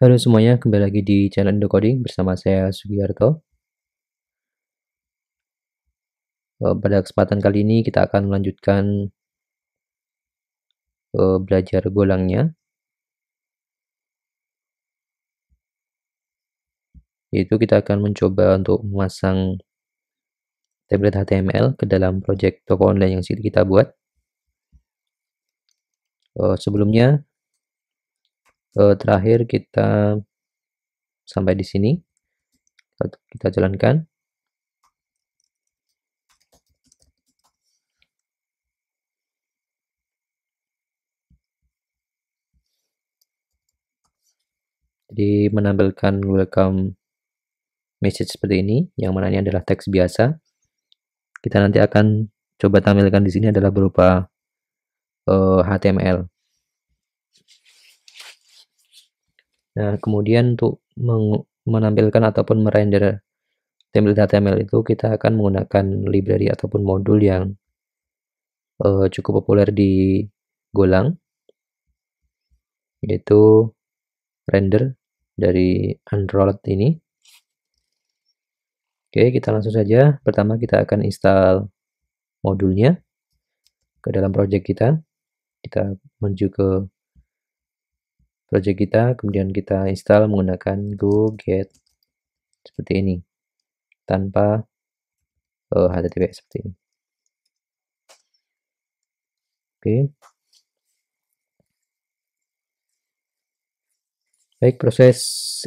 Halo semuanya, kembali lagi di channel Indocoding bersama saya Sugiharto. Eh, pada kesempatan kali ini kita akan melanjutkan eh, belajar golangnya. Yaitu kita akan mencoba untuk memasang template HTML ke dalam project toko online yang kita buat. Eh, sebelumnya, uh, terakhir kita sampai di sini kita jalankan jadi menampilkan welcome message seperti ini yang mana ini adalah teks biasa kita nanti akan coba tampilkan di sini adalah berupa uh, HTML Nah, kemudian untuk menampilkan ataupun merender template HTML itu kita akan menggunakan library ataupun modul yang uh, cukup populer di Golang yaitu render dari Android ini. Oke, kita langsung saja. Pertama kita akan install modulnya ke dalam project kita. Kita menuju ke project kita kemudian kita install menggunakan go get seperti ini tanpa uh, eh, https seperti ini oke okay. baik proses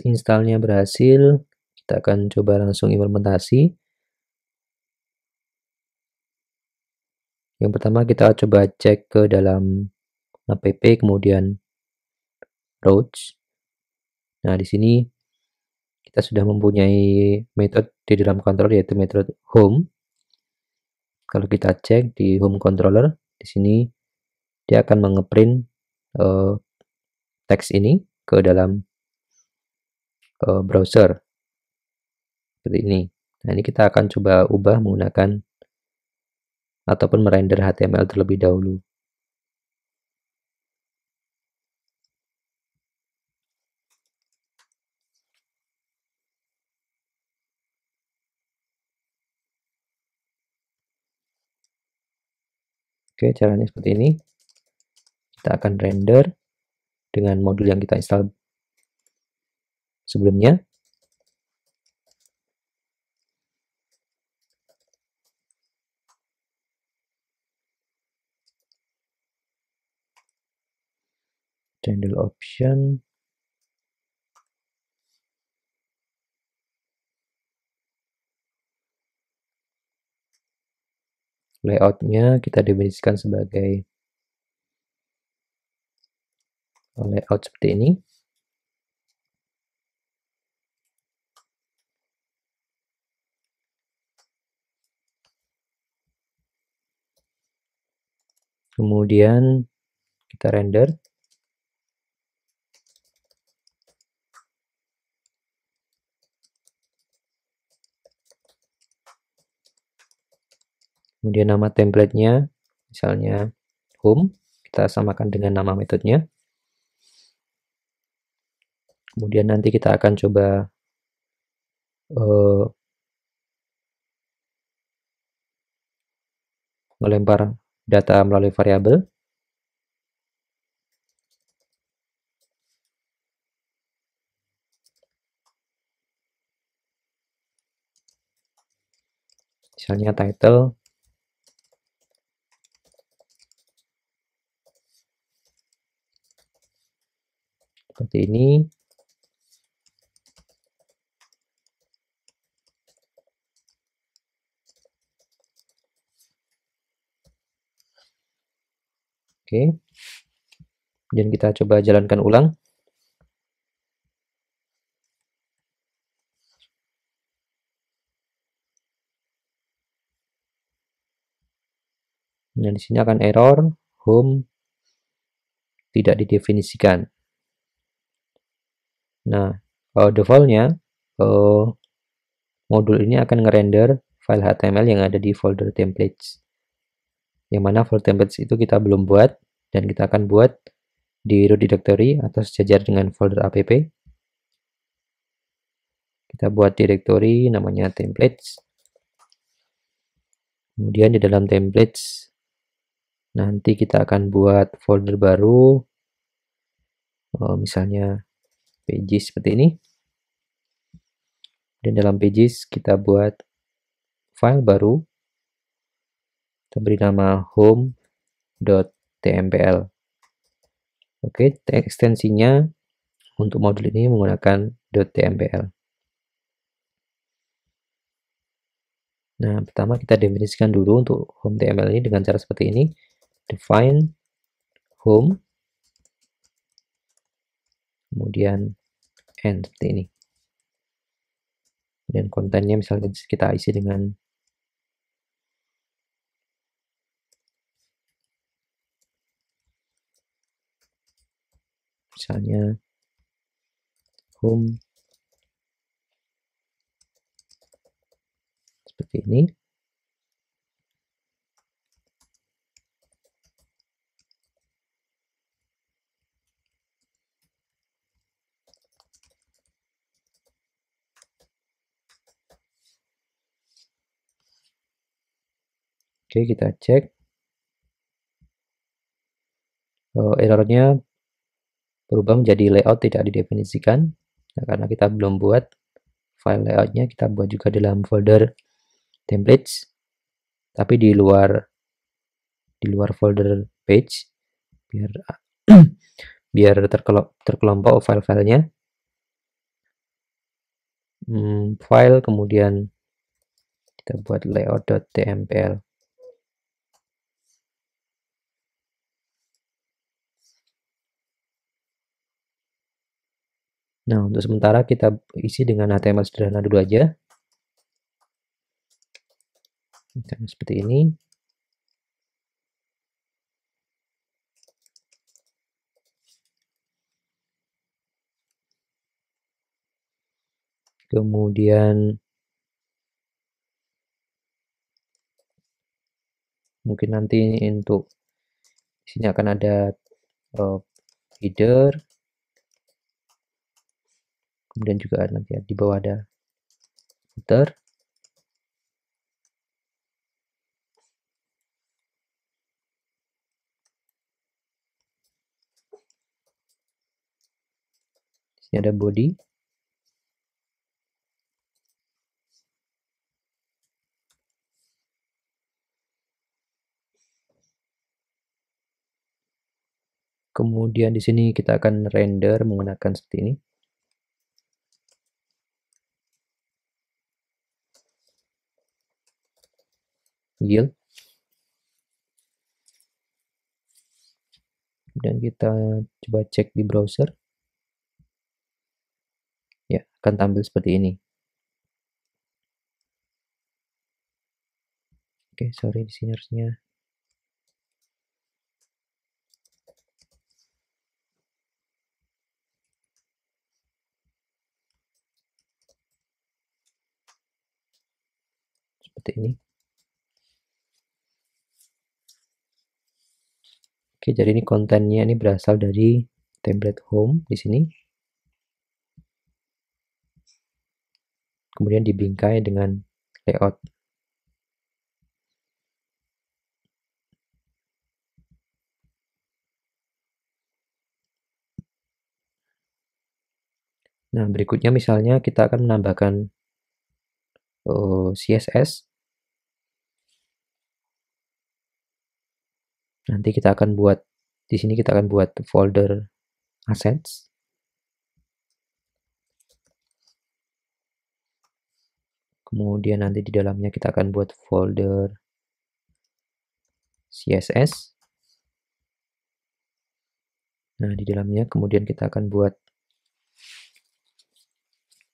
installnya berhasil kita akan coba langsung implementasi yang pertama kita coba cek ke dalam app kemudian approach. Nah, di sini kita sudah mempunyai metode di dalam controller yaitu metode home. Kalau kita cek di home controller, di sini dia akan mengeprint uh, teks ini ke dalam uh, browser. Seperti ini. Nah, ini kita akan coba ubah menggunakan ataupun merender HTML terlebih dahulu. Oke, caranya seperti ini. Kita akan render dengan modul yang kita install sebelumnya. Render option layoutnya kita definisikan sebagai layout seperti ini kemudian kita render kemudian nama templatenya misalnya home kita samakan dengan nama metodenya kemudian nanti kita akan coba uh, melempar data melalui variabel misalnya title seperti ini Oke. Kemudian kita coba jalankan ulang. Dan di sini akan error home tidak didefinisikan. Nah, uh, defaultnya uh, modul ini akan ngerender file HTML yang ada di folder templates. Yang mana folder templates itu kita belum buat dan kita akan buat di root directory atau sejajar dengan folder app. Kita buat directory namanya templates. Kemudian di dalam templates nanti kita akan buat folder baru. Uh, misalnya pages seperti ini dan dalam pages kita buat file baru kita beri nama home.tmpl oke ekstensinya untuk modul ini menggunakan .tmpl nah pertama kita definisikan dulu untuk home.tmpl ini dengan cara seperti ini define home kemudian end seperti ini dan kontennya misalnya kita isi dengan misalnya home seperti ini Oke, kita cek. Uh, errornya berubah menjadi layout tidak didefinisikan. Nah, karena kita belum buat file layoutnya, kita buat juga dalam folder templates. Tapi di luar di luar folder page biar biar terkelompok file-filenya. Hmm, file kemudian kita buat layout.tmpl. Nah, untuk sementara kita isi dengan HTML sederhana dulu aja. Dan seperti ini. Kemudian mungkin nanti untuk sini akan ada uh, header, kemudian juga nanti ya, di bawah ada footer sini ada body kemudian di sini kita akan render menggunakan seperti ini yield dan kita coba cek di browser ya akan tampil seperti ini oke sorry di sini harusnya seperti ini Oke, jadi ini kontennya ini berasal dari template home di sini. Kemudian dibingkai dengan layout. Nah, berikutnya misalnya kita akan menambahkan uh, oh, CSS Nanti kita akan buat di sini kita akan buat folder assets. Kemudian nanti di dalamnya kita akan buat folder CSS. Nah, di dalamnya kemudian kita akan buat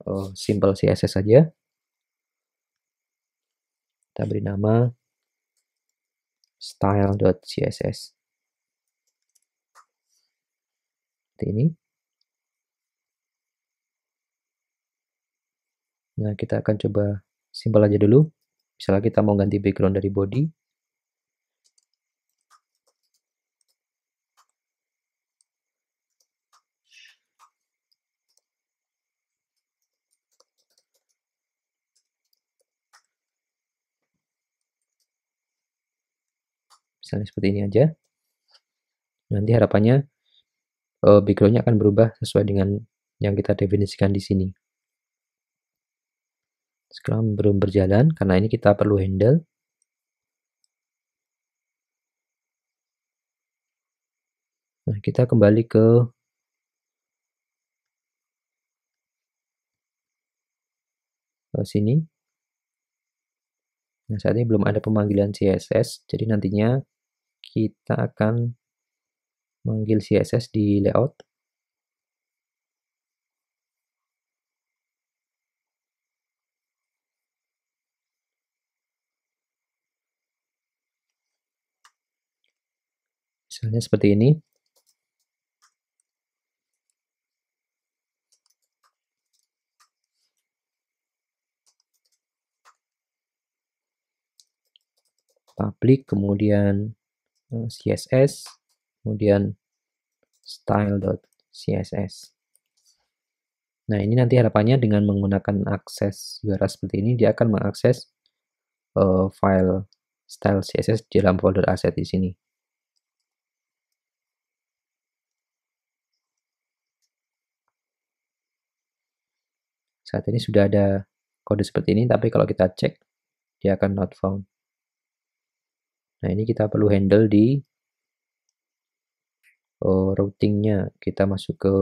oh, simple CSS saja. Kita beri nama style.css seperti ini nah kita akan coba simpel aja dulu misalnya kita mau ganti background dari body misalnya seperti ini aja nanti harapannya uh, backgroundnya akan berubah sesuai dengan yang kita definisikan di sini sekarang belum berjalan karena ini kita perlu handle nah kita kembali ke ke eh, sini nah saat ini belum ada pemanggilan CSS jadi nantinya kita akan manggil CSS di layout. Misalnya seperti ini. public, kemudian Eh, CSS, kemudian style.css. Nah, ini nanti harapannya dengan menggunakan akses URL seperti ini, dia akan mengakses uh, file style CSS di dalam folder asset di sini. Saat ini sudah ada kode seperti ini, tapi kalau kita cek, dia akan not found. Nah, ini kita perlu handle di uh, routingnya. Kita masuk ke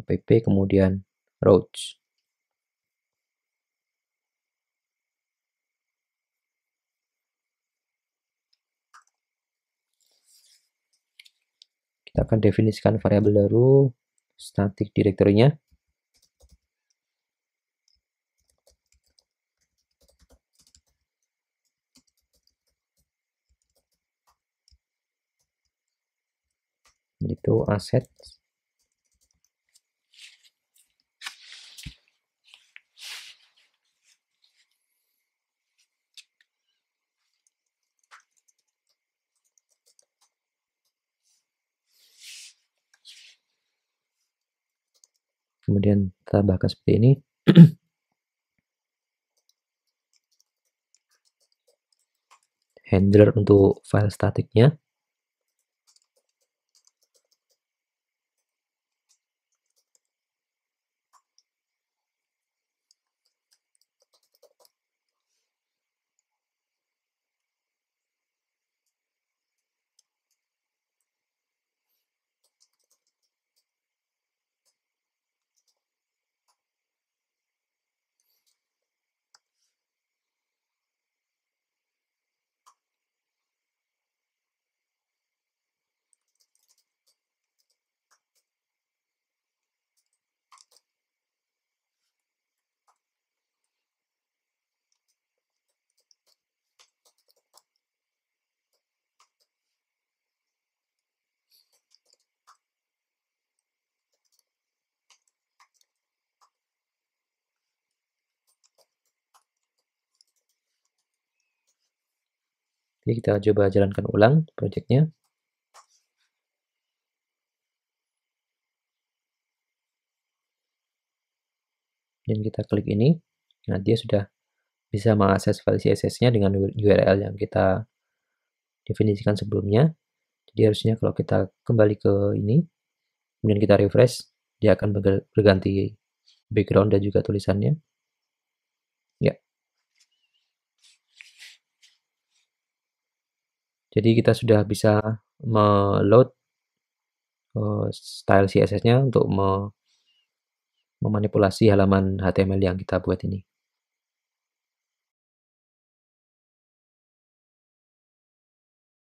app, kemudian routes. Kita akan definisikan variabel baru static directory-nya. yaitu aset kemudian tambahkan seperti ini handler untuk file statiknya Jadi kita coba jalankan ulang projectnya. Dan kita klik ini. Nah, dia sudah bisa mengakses file CSS-nya dengan URL yang kita definisikan sebelumnya. Jadi harusnya kalau kita kembali ke ini, kemudian kita refresh, dia akan berganti background dan juga tulisannya. Jadi kita sudah bisa meload uh, style CSS-nya untuk me memanipulasi halaman HTML yang kita buat ini.